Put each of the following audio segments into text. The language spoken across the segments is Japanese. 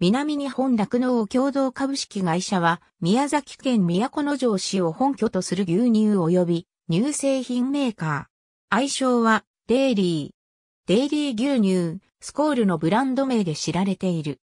南日本酪農共同株式会社は、宮崎県都城市を本拠とする牛乳及び乳製品メーカー。愛称は、デイリー。デイリー牛乳、スコールのブランド名で知られている。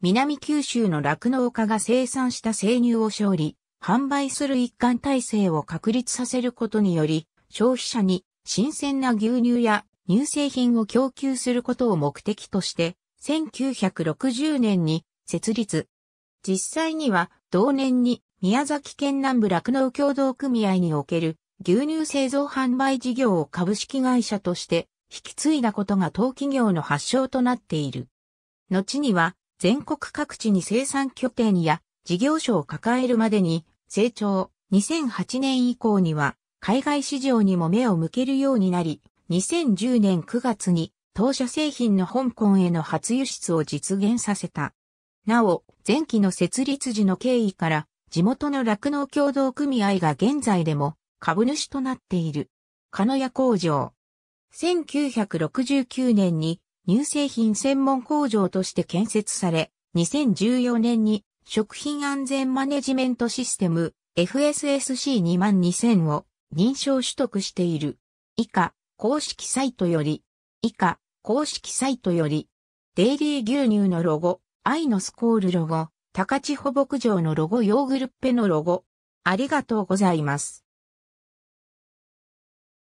南九州の酪農家が生産した生乳を勝利、販売する一貫体制を確立させることにより、消費者に新鮮な牛乳や乳製品を供給することを目的として、1960年に設立。実際には同年に宮崎県南部酪農協同組合における牛乳製造販売事業を株式会社として引き継いだことが当企業の発祥となっている。後には全国各地に生産拠点や事業所を抱えるまでに成長。2008年以降には海外市場にも目を向けるようになり、2010年9月に当社製品の香港への初輸出を実現させた。なお、前期の設立時の経緯から、地元の酪農協同組合が現在でも株主となっている。金谷工場。1969年に乳製品専門工場として建設され、2014年に食品安全マネジメントシステム FSSC22000 を認証取得している。以下、公式サイトより、以下、公式サイトより、デイリー牛乳のロゴ、愛のスコールロゴ、高千穂牧場のロゴヨーグルッペのロゴ、ありがとうございます。